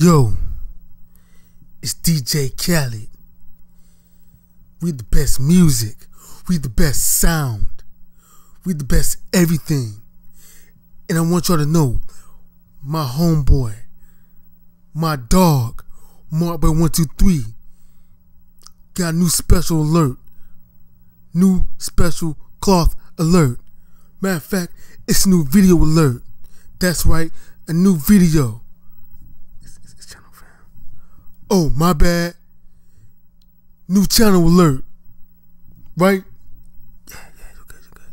Yo, it's DJ Khaled. We the best music. We the best sound. We the best everything. And I want y'all to know, my homeboy, my dog, by 123 got a new special alert. New special cloth alert. Matter of fact, it's a new video alert. That's right, a new video oh, my bad. New channel alert. Right? Yeah, yeah, okay, okay.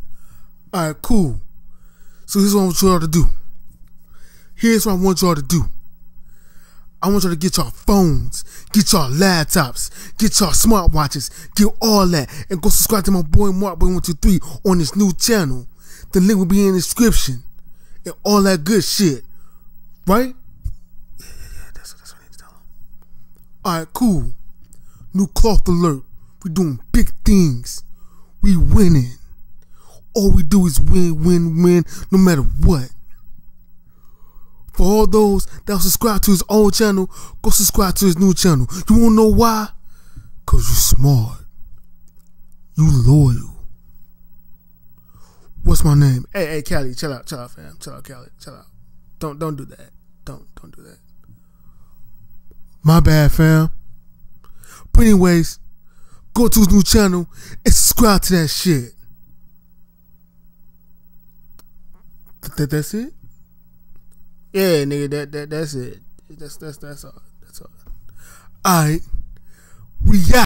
Alright, cool. So here's what I want y'all to do. Here's what I want y'all to do. I want y'all to get y'all phones, get y'all laptops, get y'all smartwatches, get all that, and go subscribe to my boy Boy 123 on this new channel. The link will be in the description. And all that good shit. Right? Alright, cool. New cloth alert. We doing big things. We winning. All we do is win, win, win, no matter what. For all those that subscribe to his old channel, go subscribe to his new channel. You wanna know why? Cause you smart. You loyal. What's my name? Hey, hey, Callie, chill out, chill out, fam. Chill out, Callie, chill out. Don't don't do that. Don't don't do my bad, fam. But anyways, go to his new channel and subscribe to that shit. Th- that, that's it. Yeah, nigga, that that that's it. That's that's that's all. That's all. All right, we out.